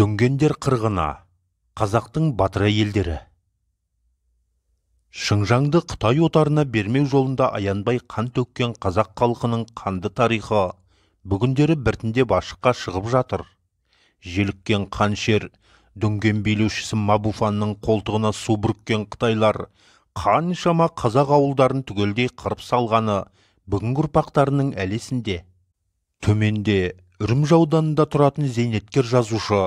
дүнгендер қырғына қазақтың батыр елдері шыңжаңды қытай отарына бермеу жолында аянбай қан төккен қазақ халқының қанды тарихы бүгіндері біртіндеп ашыққа шығып жатыр желіккен қаншер дүнген билеушісі мабуфанның қолтығына су бүріккен қытайлар қаншама қазақ ауылдарын түгелдей қырып салғаны бүгінгі ұрпақтарының әлесінде төменде үрімжі ауданында тұратын зейнеткер жазушы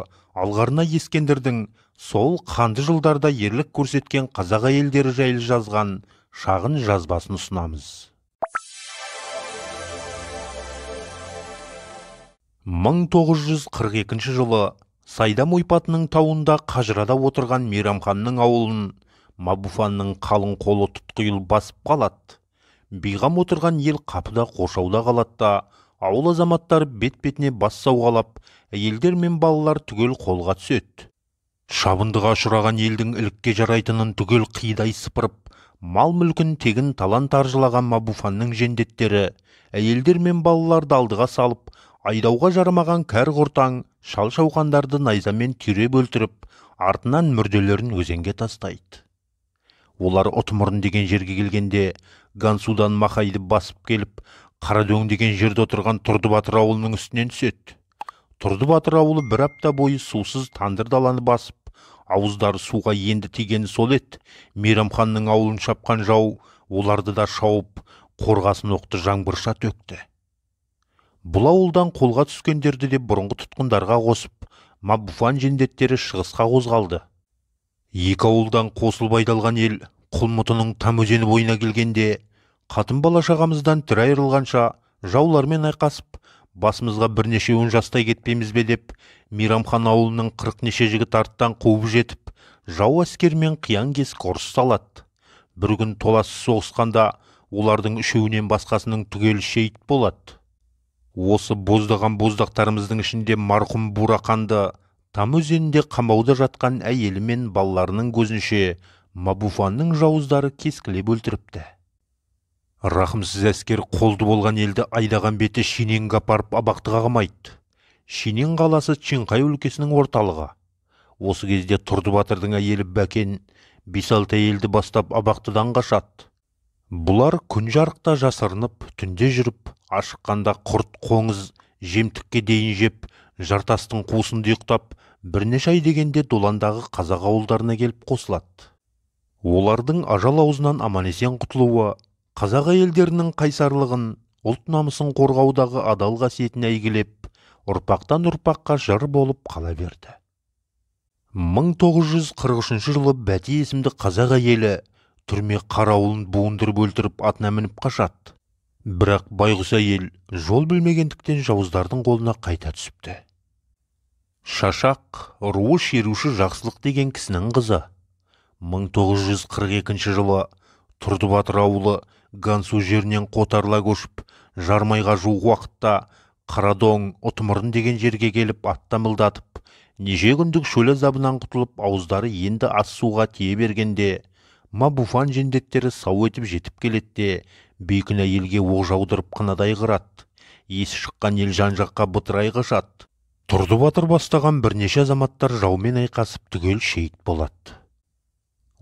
алғарына ескендірдің сол қанды жылдарда ерлік көрсеткен қазақ әйелдері жайлы жазған шағын жазбасын ұсынамыз 1942 жылы сайдам ойпатының тауында қажырада отырған мейрамханның ауылын мабуфанның қалың қолы тұтқиыл басып қалады бейғам отырған ел қапыда қоршауда қалады ауыл азаматтары бет бетіне бас сауғалап әйелдер мен балалар түгел қолға түседі шабындыға ұшыраған елдің ілікке жарайтынын түгел қидай сыпырып мал мүлкін тегін талан таржылаған мабуфанның жендеттері әйелдер мен балаларды алдыға салып айдауға жарамаған кәр құртаң шал шауқандарды найзамен түйреп өлтіріп артынан мүрделерін өзенге тастайды олар ұтымырын деген жерге келгенде гансудан махайды басып келіп қарадөң деген жерде отырған тұрды батыр ауылының үстінен түседі тұрды батыр ауылы бір апта бойы сусыз тандыр даланы басып ауыздары суға енді тигені сол еді мейрамханның ауылын шапқан жау оларды да шауып қорғасын оқты жаңбырша төкті бұл ауылдан қолға түскендерді де бұрынғы тұтқындарға қосып мабуфан жендеттері шығысқа қозғалды екі ауылдан қосылып айдалған ел құлмұтының там өзені бойына келгенде қатын бала шағамыздан тірі айырылғанша жаулармен айқасып басымызға бірнешеуін жастай кетпейміз бе деп мейрамхан ауылының қырық неше жігіт арттан қуып жетіп жау әскермен қиян кес ұрыс салады бір күн толассыз соғысқанда олардың үшеуінен басқасының түгелі шейіт болады осы боздаған боздақтарымыздың ішінде марқұм бурақанды там өзенінде қамауда жатқан әйелі мен балаларының көзінше мабуфанның жауыздары кескілеп өлтіріпті рахымсыз әскер қолды болған елді айдаған беті шиненге апарып абақтыға қамайды шинен қаласы чинхай өлкесінің орталығы осы кезде тұрды батырдың әйелі бәкен бес алты әйелді бастап абақтыдан қашады бұлар күн жарықта жасырынып түнде жүріп ашыққанда құрт қоңыз жемтікке дейін жеп жартастың қуысында ұйықтап бірнеше ай дегенде доландағы қазақ ауылдарына келіп қосылады олардың ажал аузынан аман есен құтылуы қазақ әйелдерінің қайсарлығын ұлт намысын қорғаудағы адал қасиетін әйгілеп ұрпақтан ұрпаққа жыр болып қала берді 1943 жылы бәти есімді қазақ әйелі түрме қарауылын буындырып өлтіріп атына мініп қашады бірақ байғұс әйел жол білмегендіктен жауыздардың қолына қайта түсіпті шашақ руы шеруші жақсылық деген кісінің қызы 1942 жылы тұрды батыр ауылы гансу жерінен қотарла көшіп жармайға жуық уақытта қарадоң ұтымырын деген жерге келіп аттамылдатып неже күндік шөлі забынан құтылып ауыздары енді ас суға тие бергенде мабуфан жендеттері сау етіп жетіп келетте, де елге оқ жаудырып қынадай ғырат, есі шыққан ел жан жаққа бытырай қашады тұрды батыр бастаған бірнеше азаматтар жаумен айқасып түгел шейіт болады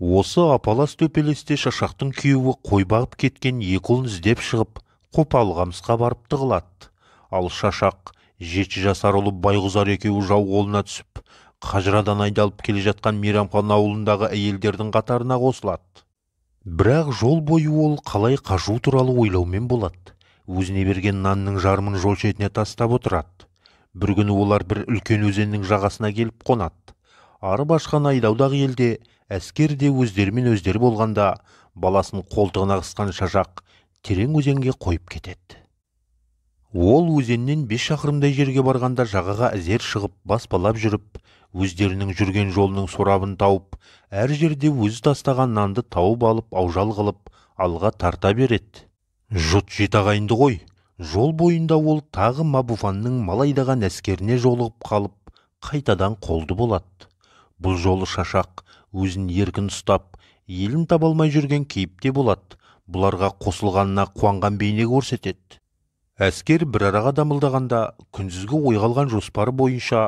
осы апалас төпелесте шашақтың күйеуі қой бағып кеткен екі ұлын іздеп шығып қамысқа барып тығылады ал шашақ жеті жасар ұлы байғұзар екеуі жау қолына түсіп қажырадан айдалып келе жатқан мейрамхан ауылындағы әйелдердің қатарына қосылады бірақ жол бойы ол қалай қажу туралы ойлаумен болады өзіне берген нанның жарымын жол шетіне тастап отырады бір күні олар бір үлкен өзеннің жағасына келіп қонады арып ашқан айдаудағы елде әскер де өздерімен өздері болғанда баласын қолтығына қысқан шашақ терең өзенге қойып кетеді ол өзеннен бес шақырымдай жерге барғанда жағаға әзер шығып баспалап жүріп өздерінің жүрген жолының сорабын тауып әр жерде өзі тастаған нанды тауып алып аужал қылып алға тарта береді жұт ағайынды ғой жол бойында ол тағы мабуфанның малайдаған әскеріне жолығып қалып қайтадан қолды болады бұл жолы шашақ өзін еркін ұстап елін таба алмай жүрген кейіпте болады бұларға қосылғанына қуанған бейне көрсетеді әскер бір араға дамылдағанда күндізгі ойға алған жоспары бойынша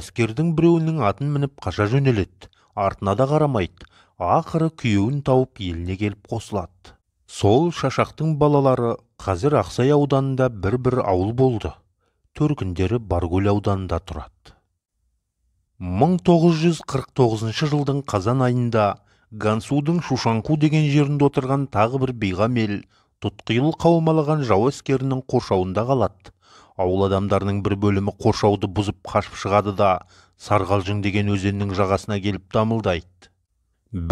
әскердің біреуінің атын мініп қаша жөнеледі артына да қарамайды ақыры күйеуін тауып еліне келіп қосылады сол шашақтың балалары қазір ақсай ауданында бір бір ауыл болды төркіндері баркөл ауданында тұрады 1949 жылдың қазан айында гансудың шушанку деген жерінде отырған тағы бір бейғам ел тұтқиыл қаумалаған жау әскерінің қоршауында қалады ауыл адамдарының бір бөлімі қоршауды бұзып қашып шығады да сарғалжың деген өзеннің жағасына келіп дамылдайды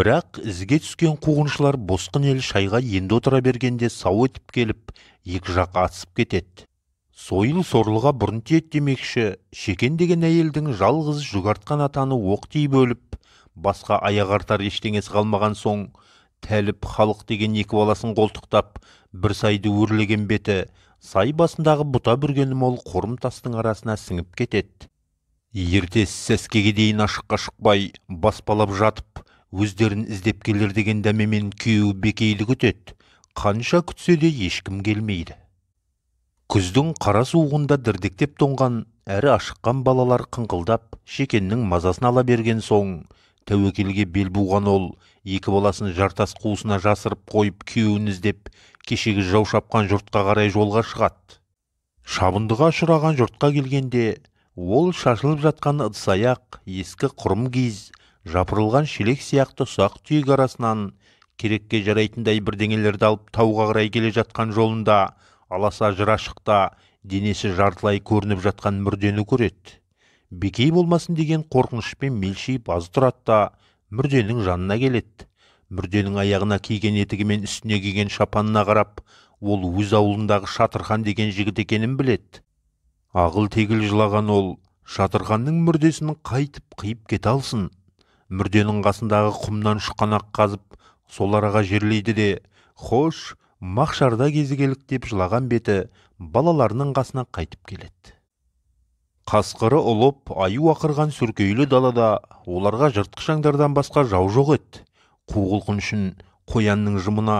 бірақ ізге түскен қуғыншылар босқын ел шайға енді отыра бергенде сау етіп келіп екі жақ атысып кетеді сойыл сорлыға бұрын тиеді демекші шекен деген әйелдің жалғыз жүгартқан атаны оқ тиіп өліп басқа аяқ артар ештеңесі қалмаған соң тәліп халық деген екі баласын қолтықтап бір сайды өрлеген беті сай басындағы бұта бүргені мол қорым тастың арасына сіңіп кетеді ертесі сәскеге дейін ашыққа шықпай баспалап жатып өздерін іздеп келер деген дәмемен күйеуі бекейлі күтеді қанша күтсе де ешкім келмейді күздің қара суығында дірдектеп тоңған әрі ашыққан балалар қыңқылдап шекеннің мазасын ала берген соң тәуекелге бел буған ол екі баласын жартас қуысына жасырып қойып күйеуін іздеп кешегі жау шапқан жұртқа қарай жолға шығады шабындыға ұшыраған жұртқа келгенде ол шашылып жатқан ыдыс аяқ ескі құрым киіз жапырылған шелек сияқты ұсақ түйек арасынан керекке жарайтындай бірдеңелерді алып тауға қарай келе жатқан жолында аласа жырашықта денесі жартылай көрініп жатқан мүрдені көреді бекей болмасын деген қорқынышпен мелшиіп аз тұрады да мүрденің жанына келеді мүрденің аяғына киген етігі мен үстіне киген шапанына қарап ол өз ауылындағы шатырхан деген жігіт екенін біледі ағыл тегіл жылаған ол шатырханның мүрдесін қайтып қиып кете алсын мүрденің қасындағы құмнан шұқанақ қазып сол араға жерлейді де хош мақшарда деп жылаған беті балаларының қасына қайтып келеді қасқыры ұлып аю ақырған сүркейлі далада оларға жыртқыш аңдардан басқа жау жоқ еді қу үшін қоянның жымына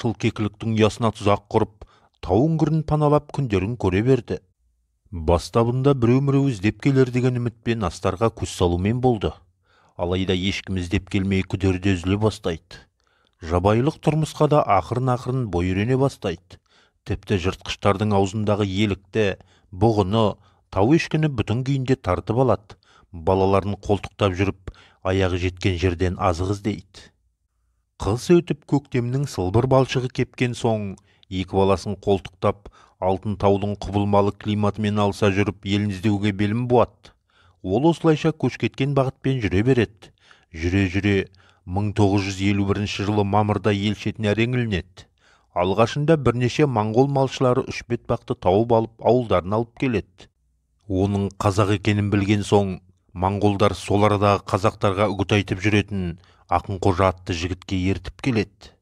шылкекіліктің ұясына тұзақ құрып тау үңгірін паналап күндерін көре берді бастабында біреу міреу іздеп келер деген үмітпен астарға көз салумен болды алайда ешкім іздеп келмей күдерде үзіле бастайды жабайылық тұрмысқа да ақырын ақырын бой үйрене бастайды тіпті жыртқыштардың аузындағы елікті бұғыны тау ешкіні бүтін күйінде тартып алады балаларын қолтықтап жүріп аяғы жеткен жерден азық іздейді қыс өтіп көктемнің сылбыр балшығы кепкен соң екі баласын қолтықтап алтын таудың құбылмалы климатымен алса жүріп елін іздеуге белін буады ол осылайша көш кеткен бағытпен жүре береді жүре жүре 1951 жылы мамырда ел шетіне әрең алғашында бірнеше моңғол малшылары бақты тауып алып ауылдарын алып келет. оның қазақ екенін білген соң моңғолдар сол арадағы қазақтарға үгіт айтып жүретін Ақын Қожа атты жігітке ертіп келеді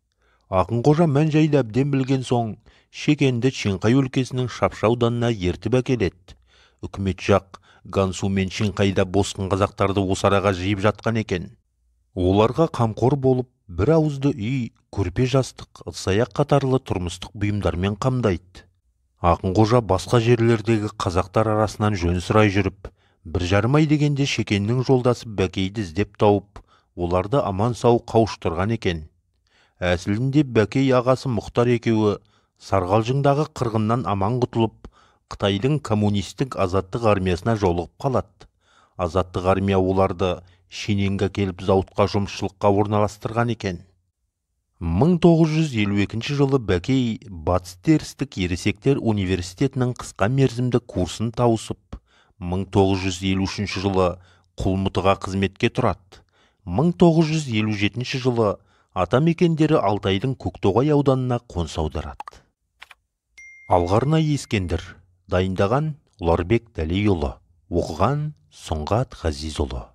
Қожа мән жайды әбден білген соң шекенді Чинқай өлкесінің шапшауданына ертіп әкеледі үкімет жақ гансу мен Чинқайда босқын қазақтарды осараға жиып жатқан екен оларға қамқор болып бір ауызды үй көрпе жастық ыдыс аяқ қатарлы тұрмыстық бұйымдармен қамдайды ақын қожа басқа жерлердегі қазақтар арасынан жөн сұрай жүріп бір жарым ай дегенде шекеннің жолдасы бәкейді іздеп тауып оларды аман сау қауыштырған екен әсілінде бәкей ағасы мұхтар екеуі сарғалжыңдағы қырғыннан аман құтылып қытайдың коммунистік азаттық армиясына жолығып қалады азаттық армия оларды шененге келіп зауытқа жұмысшылыққа орналастырған екен 1952 жылы бәкей батыс терістік ересектер университетінің қысқа мерзімді курсын тауысып 1953 жылы құлмұтыға қызметке тұрады 1957 жылы ата мекендері алтайдың көктоғай ауданына қоныс аударады алғарна ескендір дайындаған ұларбек дәлейұлы оқыған сұңғат ғазизұлы